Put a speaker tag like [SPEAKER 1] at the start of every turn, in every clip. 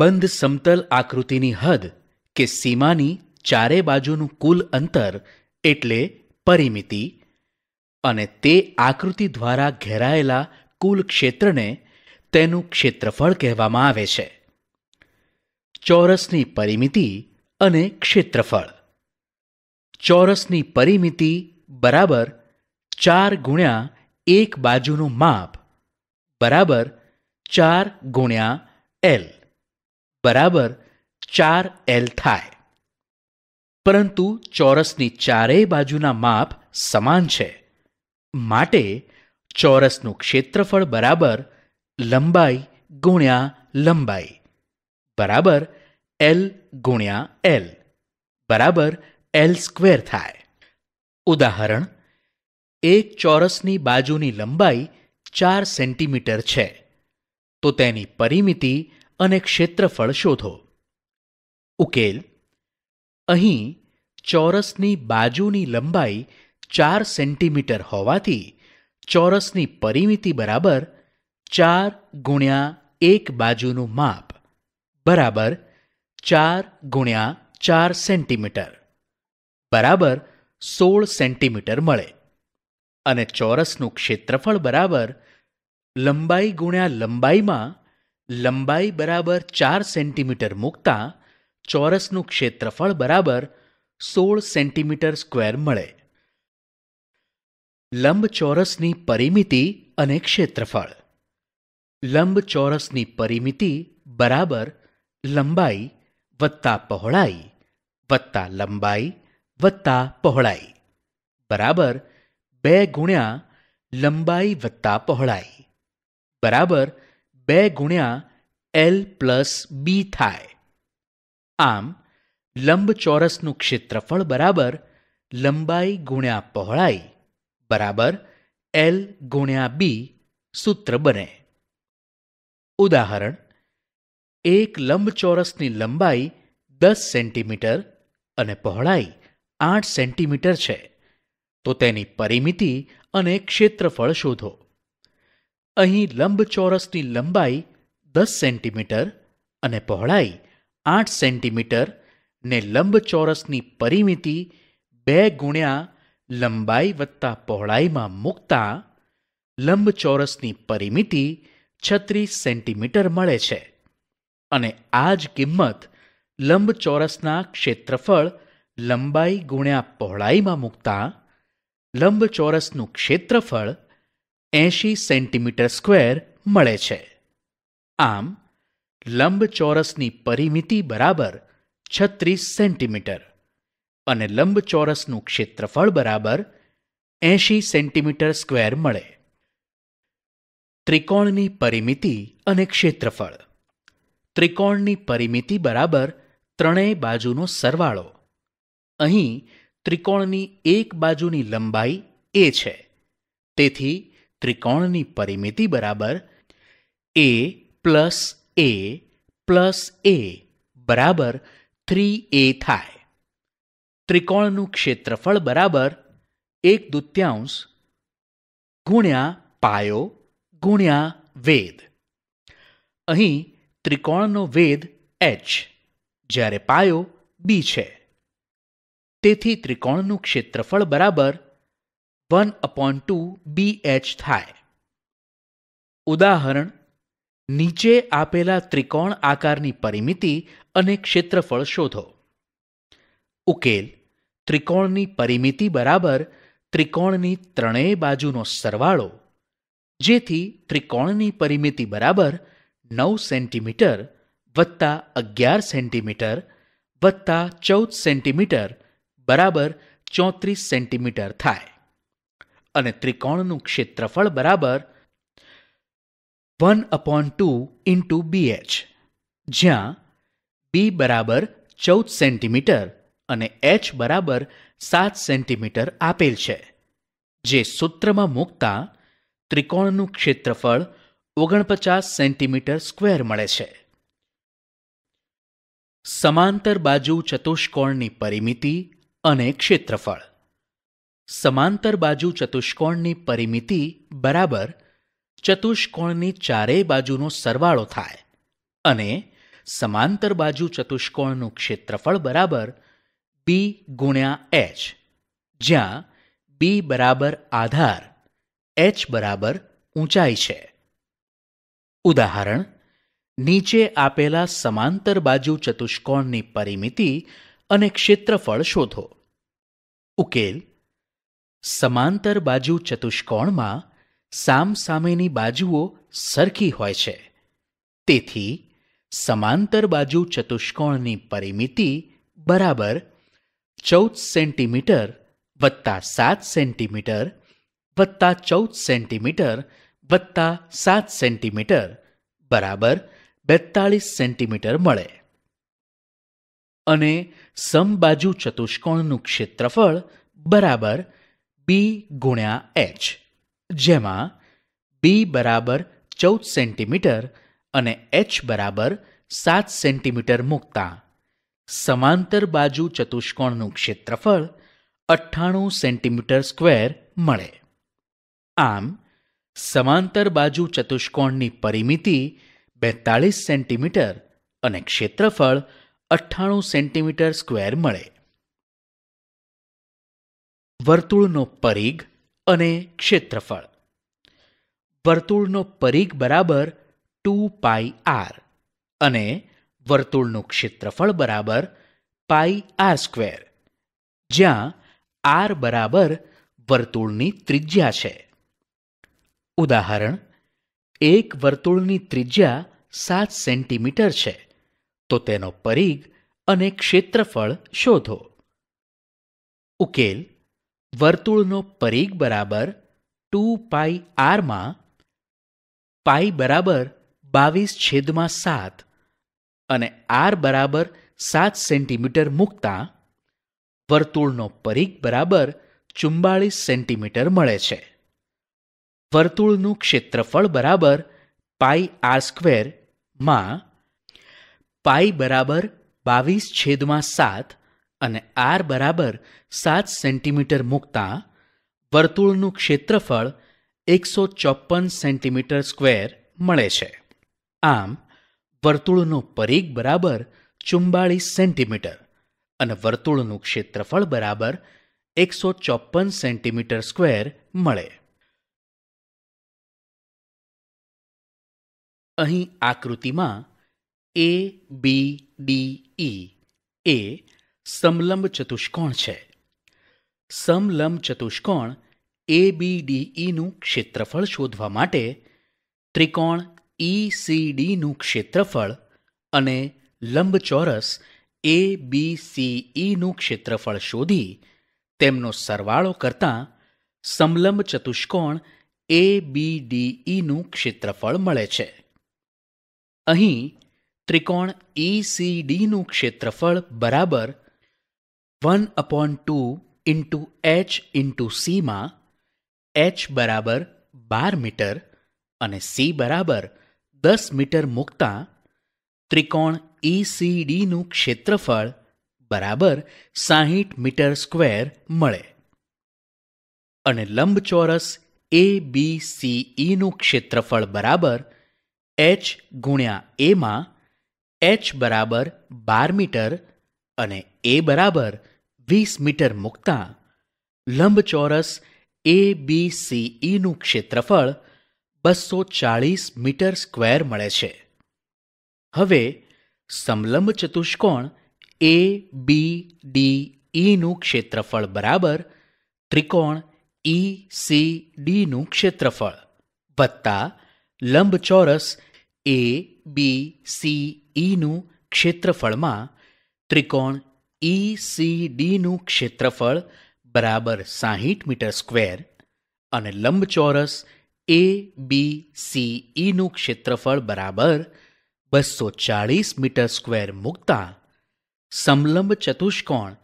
[SPEAKER 1] બંધ સમતલ આકૃતિની હદ કે સીમાની ચારે બાજુનું કુલ અંતર એટલે પરિમિતિ અને તે આકૃતિ દ્વારા ઘેરાયેલા કુલ ક્ષેત્રને તેનું ક્ષેત્રફળ કહેવામાં આવે છે ચોરસની પરિમિતિ અને ક્ષેત્રફળ ચોરસની પરિમિતિ બરાબર ચાર ગુણ્યા એક બાજુનું માપ બરાબર ચાર ગુણ્યા એલ બરાબર ચાર એલ થાય પરંતુ ચોરસની ચારેય બાજુના માપ સમાન છે માટે ચોરસનું ક્ષેત્રફળ બરાબર લંબાઈ ગુણ્યા લંબાઈ બરાબર એલ ગુણ્યા એલ બરાબર એલ સ્ક્વેર થાય ઉદાહરણ એક ચોરસની બાજુની લંબાઈ ચાર સેન્ટીમીટર છે તો તેની પરિમિતિ અને ક્ષેત્રફળ શોધો ઉકેલ અહીં ચોરસની બાજુની લંબાઈ ચાર સેન્ટીમીટર હોવાથી ચોરસની પરિમિતિ બરાબર ચાર ગુણ્યા એક બાજુનું માપ બરાબર ચાર ગુણ્યા ચાર સેન્ટીમીટર બરાબર સોળ સેન્ટીમીટર મળે અને ચોરસનું ક્ષેત્રફળ બરાબર લંબાઈ ગુણ્યા લંબાઈમાં લંબાઈ બરાબર ચાર સેન્ટીમીટર મૂકતા ચોરસનું ક્ષેત્રફળ બરાબર સોળ સેન્ટીમીટર સ્ક્વેર મળે લંબચોરસની પરિમિતિ અને ક્ષેત્રફળ લંબચોરસની પરિમિતિ બરાબર લંબાઈ વત્તા પહોળાઈ વત્તા લંબાઈ વત્તા પહોળાઈ બરાબર બે ગુણ્યા લંબાઈ વત્તા પહોળાઈ બરાબર બે ગુણ્યા એલ પ્લસ બી થાય આમ લંબચોરસનું ક્ષેત્રફળ બરાબર લંબાઈ ગુણ્યા પહોળાઈ બરાબર એલ ગુણ્યા બી સૂત્ર બને ઉદાહરણ એક લંબચોરસની લંબાઈ દસ સેન્ટીમીટર અને પહોળાઈ આઠ સેન્ટીમીટર છે તો તેની પરિમિતિ અને ક્ષેત્રફળ શોધો અહીં લંબચોરસની લંબાઈ દસ સેન્ટીમીટર અને પહોળાઈ આઠ સેન્ટીમીટર ને લંબચોરસની પરિમિતિ બે ગુણ્યા લંબાઈ વત્તા પહોળાઈમાં મૂકતા લંબચોરસની પરિમિતિ છત્રીસ સેન્ટીમીટર મળે છે અને આ જ કિંમત લંબચોરસના ક્ષેત્રફળ લંબાઈ ગુણ્યા પહોળાઈમાં મૂકતા લંબચોરસનું ક્ષેત્રફળ એંશી સેન્ટીમીટર સ્ક્વેર મળે છે આમ લંબચોરસની પરિમિતિ બરાબર છત્રીસ સેન્ટીમીટર અને લંબચોરસનું ક્ષેત્રફળ બરાબર એંશી સેન્ટીમીટર સ્ક્વેર મળે ત્રિકોણની પરિમિતિ અને ક્ષેત્રફળ ત્રિકોણની પરિમિતિ બરાબર ત્રણેય બાજુનો સરવાળો અહીં ત્રિકોણની એક બાજુની લંબાઈ એ છે તેથી ત્રિકોણની પરિમિતિ બરાબર એ પ્લસ એ પ્લસ એ બરાબર થ્રી એ થાય ત્રિકોણનું ક્ષેત્રફળ બરાબર એક દૂત્યાંશ ગુણ્યા પાયો ગુણ્યા વેદ અહીં ત્રિકોણનો વેદ એચ જ્યારે પાયો બી છે તેથી ત્રિકોણનું ક્ષેત્રફળ બરાબર one upon two b h થાય ઉદાહરણ નીચે આપેલા ત્રિકોણ આકારની પરિમિતિ અને ક્ષેત્રફળ શોધો ઉકેલ ત્રિકોણની પરિમિતિ બરાબર ત્રિકોણની ત્રણેય બાજુનો સરવાળો જેથી ત્રિકોણની પરિમિતિ બરાબર નવ સેન્ટીમીટર વત્તા અગિયાર સેન્ટીમીટર વત્તા ચૌદ સેન્ટીમીટર બરાબર ચોત્રીસ સેન્ટીમીટર થાય અને ત્રિકોણનું ક્ષેત્રફળ બરાબર one upon two into b h જ્યાં બી બરાબર ચૌદ સેન્ટીમીટર અને એચ બરાબર સાત સેન્ટીમીટર આપેલ છે જે સૂત્રમાં મૂકતા ત્રિકોણનું ક્ષેત્રફળ ઓગણપચાસ સેન્ટીમીટર સ્ક્વેર મળે છે સમાંતર બાજુ ચતુષ્કોણની પરિમિતિ અને ક્ષેત્રફળ સમાંતર બાજુ ચતુષ્કોણની પરિમિતિ બરાબર ચતુષ્કોણની ચારેય બાજુનો સરવાળો થાય અને સમાંતર બાજુ ચતુષ્કોણનું ક્ષેત્રફળ બરાબર બી ગુણ્યા એચ જ્યાં બી બરાબર આધાર એચ બરાબર ઊંચાઈ છે ઉદાહરણ નીચે આપેલા સમાંતર બાજુ ચતુષ્કોણની પરિમિતિ અને ક્ષેત્રફળ શોધો ઉકેલ સમાંતર બાજુ ચતુષ્કોણમાં સામસામેની બાજુઓ સરખી હોય છે તેથી સમાંતર બાજુ ચતુષ્કોણની પરિમિતિ બરાબર ચૌદ સેન્ટીમીટર વત્તા સાત સેન્ટીમીટર વત્તા ચૌદ સેન્ટીમીટર વત્તા સાત સેન્ટીમીટર બરાબર બેતાળીસ સેન્ટીમીટર મળે અને સમબાજુ ચતુષ્કોણનું ક્ષેત્રફળ બરાબર બી ગુણ્યા એચ જેમાં બી બરાબર ચૌદ સેન્ટીમીટર અને એચ બરાબર સાત સેન્ટીમીટર મૂકતા સમાંતર બાજુ ચતુષ્કોણનું ક્ષેત્રફળ અઠ્ઠાણું સેન્ટીમીટર સ્ક્વેર મળે આમ સમાંતર બાજુ ચતુષ્કોણની પરિમિતિ બેતાળીસ સેન્ટીમીટર અને ક્ષેત્રફળ અઠ્ઠાણું સેન્ટીમીટર સ્ક્વેર મળે વર્તુળનો પરિઘ અને ક્ષેત્રફળ વર્તુળનો પરિઘ બરાબર ટુ પાઈ આર અને વર્તુળનું ક્ષેત્રફળ બરાબર પાઈ આર સ્ક્વેર જ્યાં આર બરાબર વર્તુળની ત્રિજ્યા છે ઉદાહરણ એક વર્તુળની ત્રિજ્યા સાત સેન્ટીમીટર છે તો તેનો પરિઘ અને ક્ષેત્રફળ શોધો ઉકેલ વર્તુળનો પરીઘ બરાબર ટુ પાઈ આરમાં પાઈ બરાબર બાવીસ છેદમાં સાત અને આર બરાબર સાત સેન્ટીમીટર મૂકતા વર્તુળનો પરીઘ બરાબર ચુમ્બાળીસ સેન્ટીમીટર મળે છે વર્તુળનું ક્ષેત્રફળ બરાબર પાઈ આર સ્ક્વેરમાં પાઈ બરાબર બાવીસ છેદમાં સાત અને આર બરાબર સાત સેન્ટીમીટર મૂકતા વર્તુળનું ક્ષેત્રફળ એકસો ચોપન સેન્ટીમીટર સ્ક્વેર મળે છે આમ વર્તુળનો પરીઘ બરાબર ચુમ્બાળીસ સેન્ટીમીટર અને વર્તુળનું ક્ષેત્રફળ બરાબર એકસો ચોપન સેન્ટીમીટર સ્ક્વેર મળે અહીં આકૃતિમાં e એ બી ડી ઈ એ સમલંબ ચતુષ્કોણ છે સમલંબ ચતુષ્કોણ એ બી ડી ઈનું e ક્ષેત્રફળ શોધવા માટે ત્રિકોણ ઈ e, સી ડીનું ક્ષેત્રફળ અને લંબચોરસ એ બી સી ઈનું e ક્ષેત્રફળ શોધી તેમનો સરવાળો કરતાં સમલંબ ચતુષ્કોણ એ બી ડી ઈનું ક્ષેત્રફળ મળે છે અહીં ત્રિકોણ ઈ સી ડીનું ક્ષેત્રફળ બરાબર one upon two into h into સીમાં એચ બરાબર બાર મીટર અને સી બરાબર દસ મીટર મૂકતા ત્રિકોણ ઇસીડીનું e ક્ષેત્રફળ બરાબર સાહીઠ મીટર સ્ક્વેર મળે અને લંબચોરસ એ બી સી ઈનું e ક્ષેત્રફળ બરાબર એચ ગુણ્યા એમાં એચ બરાબર બાર મીટર અને એ બરાબર વીસ મીટર મૂકતા લંબચોરસ એ બી સી ઈનું e ક્ષેત્રફળ બસો ચાળીસ મીટર સ્ક્વેર મળે છે હવે સમલંબ ચતુષ્કોણ એ બી ડી ઈનું e ક્ષેત્રફળ બરાબર ત્રિકોણ ઈ e સી ડીનું ક્ષેત્રફળ વત્તા લંબચોરસ એ બી સી ઈનું ક્ષેત્રફળમાં ત્રિકોણ ઈસીડીનું e ક્ષેત્રફળ બરાબર સાહીઠ મીટર સ્ક્વેર અને લંબચોરસ એ બી સી ઈનું e ક્ષેત્રફળ બરાબર બસો ચાળીસ મીટર સ્ક્વેર મૂકતા સમલંબ ચતુષ્કોણ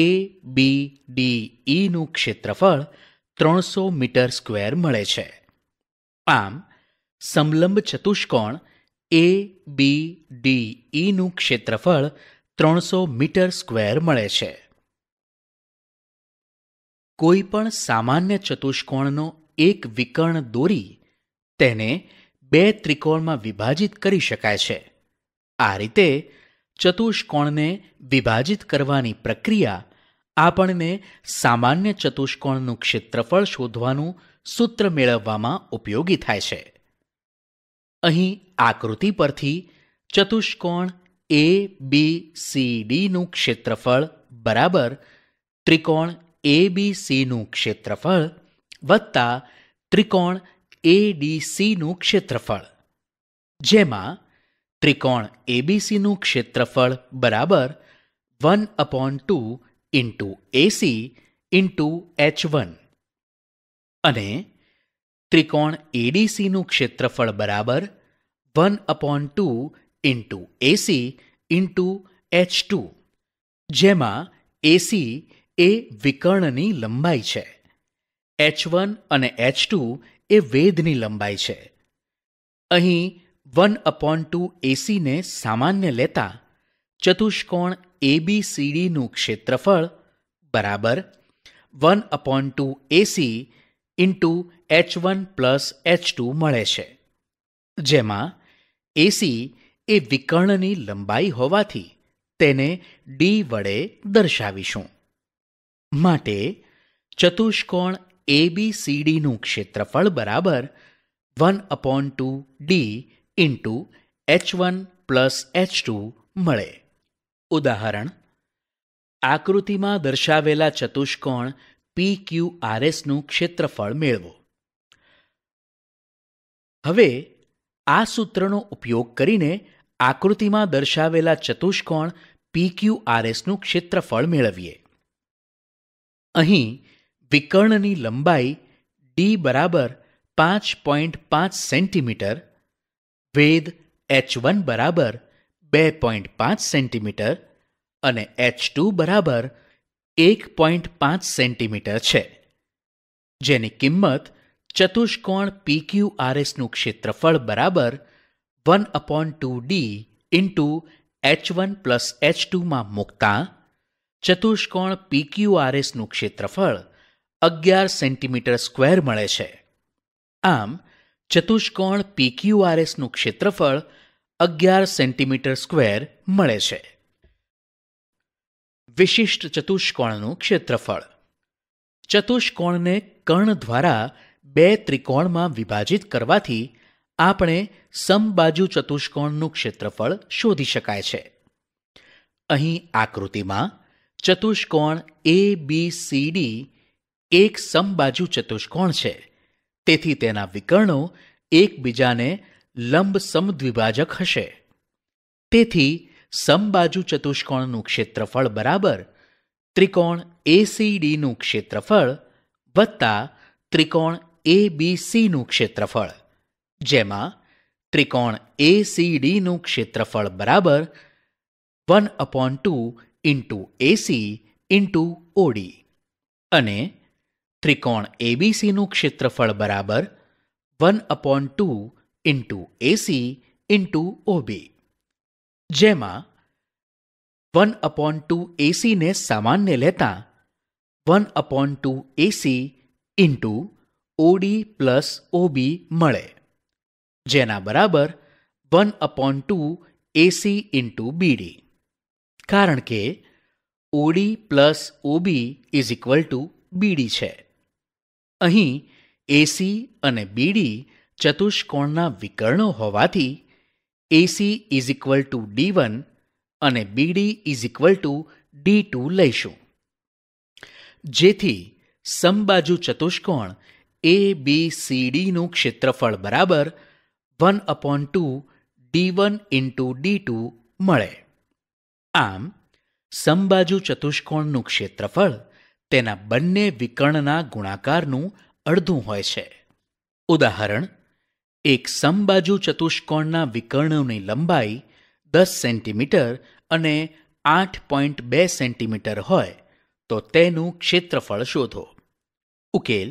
[SPEAKER 1] એ બી ડી ઈનું e ક્ષેત્રફળ ત્રણસો મીટર સ્ક્વેર મળે છે આમ સમલંબ ચતુષ્કોણ એ બી ડી ઈનું ક્ષેત્રફળ ત્રણસો મીટર સ્ક્વેર મળે છે કોઈ પણ સામાન્ય ચતુષ્કોણનો એક વિકર્ણ દોરી તેને બે ત્રિકોણમાં વિભાજિત કરી શકાય છે આ રીતે ચતુષ્કોણને વિભાજિત કરવાની પ્રક્રિયા આપણને સામાન્ય ચતુષ્કોણનું ક્ષેત્રફળ શોધવાનું સૂત્ર મેળવવામાં ઉપયોગી થાય છે અહીં આકૃતિ પરથી ચતુષ્કોણ એ બી સી ડીનું ક્ષેત્રફળ બરાબર ત્રિકોણ એ બી સીનું ક્ષેત્રફળ વત્તા ત્રિકોણ એ ડી સીનું ક્ષેત્રફળ જેમાં ત્રિકોણ એબીસીનું ક્ષેત્રફળ બરાબર one upon two into AC into h one અને ત્રિકોણ એડીસીનું ક્ષેત્રફળ બરાબર one upon two into AC into h two જેમાં એસી એ વિકર્ણની લંબાઈ છે એચ વન અને એચ ટુ એ વેદની લંબાઈ છે અહીં વન અપોન ટુ એસીને સામાન્ય લેતા ચતુષ્કોણ એબીસીડીનું ક્ષેત્રફળ બરાબર one upon two AC into h one plus h two મળે છે જેમાં એસી એ વિકર્ણની લંબાઈ હોવાથી તેને ડી વડે દર્શાવીશું માટે ચતુષ્કોણ એબીસીડીનું ક્ષેત્રફળ બરાબર one upon two d into h one plus h two મળે ઉદાહરણ આકૃતિમાં દર્શાવેલા ચતુષ્કોણ પી ક્યુ આરએસનું ક્ષેત્રફળ મેળવો હવે આ સૂત્રનો ઉપયોગ કરીને આકૃતિમાં દર્શાવેલા ચતુષ્કોણ પીક્યુઆરએસનું ક્ષેત્રફળ મેળવીએ અહીં વિકર્ણની લંબાઈ ડી બરાબર પાંચ પોઈન્ટ પાંચ સેન્ટીમીટર વેદ એચ વન બરાબર બે પોઈન્ટ પાંચ સેન્ટીમીટર અને એચ ટુ બરાબર એક પોઈન્ટ પાંચ સેન્ટીમીટર છે જેની કિંમત ચતુષ્કોણ પીક્યુઆરએસનું ક્ષેત્રફળ બરાબર one upon two d into h one plus h ટુમાં મૂકતા ચતુષ્કોણ પીક્યુઆરએસનું ક્ષેત્રફળ અગિયાર સેન્ટીમીટર સ્ક્વેર મળે છે આમ ચતુષ્કોણ પીક્યુઆરએસનું ક્ષેત્રફળ અગિયાર સેન્ટીમીટર સ્ક્વેર મળે છે વિશિષ્ટ ચતુષ્કોણનું ક્ષેત્રફળ ચતુષ્કોણને કર્ણ દ્વારા બે ત્રિકોણમાં વિભાજિત કરવાથી આપણે સમબાજુ ચતુષ્કોણનું ક્ષેત્રફળ શોધી શકાય છે અહીં આકૃતિમાં ચતુષ્કોણ એ બી સી ડી એક સમબાજુ ચતુષ્કોણ છે તેથી તેના વિકર્ણો એકબીજાને લંબ સમદ્વિભાજક હશે તેથી સમબાજુ ચતુષ્કોણનું ક્ષેત્રફળ બરાબર ત્રિકોણ એસીડીનું ક્ષેત્રફળ વત્તા ત્રિકોણ એબીસીનું ક્ષેત્રફળ જેમાં ત્રિકોણ એ સી ડીનું ક્ષેત્રફળ બરાબર one upon two into AC into OD અને ત્રિકોણ એબીસીનું ક્ષેત્રફળ બરાબર one upon two into AC into OB જેમાં વન અપોન ટુ એસીને સામાન્ય લેતા one upon two AC into OD plus OB મળે જેના બરાબર one upon two AC into BD કારણ કે OD plus OB is equal to BD છે અહીં એસી અને બીડી ચતુષ્કોણના વિકર્ણો હોવાથી AC is equal to d one અને BD is equal to d two લઈશું જેથી સમબાજુ ચતુષ્કોણ એ બી સી ડીનું ક્ષેત્રફળ બરાબર one upon two d one into d two મળે આમ સમબાજુ ચતુષ્કોણનું ક્ષેત્રફળ તેના બંને વિકર્ણના ગુણાકારનું અડધું હોય છે ઉદાહરણ એક સમબાજુ ચતુષ્કોણના વિકર્ણની લંબાઈ દસ સેન્ટીમીટર અને આઠ પોઈન્ટ બે સેન્ટીમીટર હોય તો તેનું ક્ષેત્રફળ શોધો ઉકેલ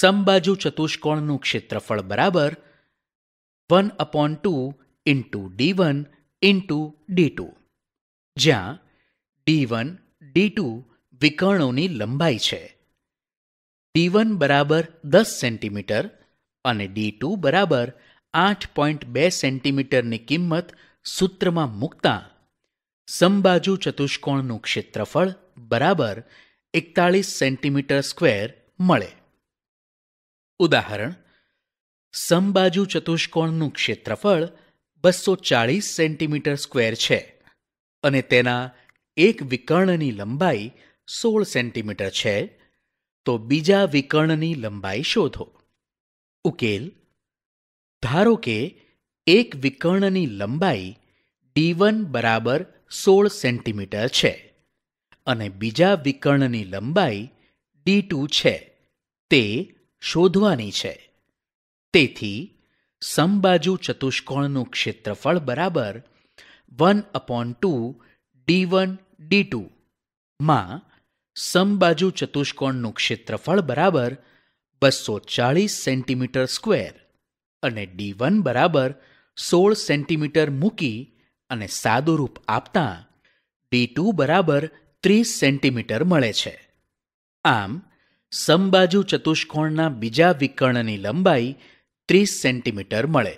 [SPEAKER 1] સમબાજુ ચતુષ્કોણનું ક્ષેત્રફળ બરાબર one upon two into d one into d two જ્યાં ડી વન ડી ટુ વિકર્ણોની લંબાઈ છે ડી વન બરાબર દસ સેન્ટીમીટર અને ડી ટુ બરાબર આઠ પોઈન્ટ બે સેન્ટીમીટરની કિંમત સૂત્રમાં મૂકતા સમબાજુ ચતુષ્કોણનું ક્ષેત્રફળ બરાબર એકતાળીસ સેન્ટીમીટર સ્ક્વેર મળે ઉદાહરણ સમબાજુ ચતુષ્કોણનું ક્ષેત્રફળ બસો ચાળીસ સેન્ટીમીટર સ્ક્વેર છે અને તેના એક વિકર્ણની લંબાઈ સોળ સેન્ટીમીટર છે તો બીજા વિકર્ણની લંબાઈ શોધો ઉકેલ ધારો કે એક વિકર્ણની લંબાઈ ડી વન બરાબર સોળ સેન્ટીમીટર છે અને બીજા વિકર્ણની લંબાઈ ડી ટુ છે તે શોધવાની છે તેથી સમબાજુ ચતુષ્કોણનું ક્ષેત્રફળ બરાબર one upon two d one d ટુમાં સમબાજુ ચતુષ્કોણનું ક્ષેત્રફળ બરાબર બસો ચાળીસ સેન્ટીમીટર સ્ક્વેર અને ડી વન બરાબર સોળ સેન્ટીમીટર મૂકી અને સાદુરૂપ આપતાં ડી ટુ બરાબર ત્રીસ સેન્ટીમીટર મળે છે આમ સમબાજુ ચતુષ્કોણના બીજા વિકર્ણની લંબાઈ ત્રીસ સેન્ટીમીટર મળે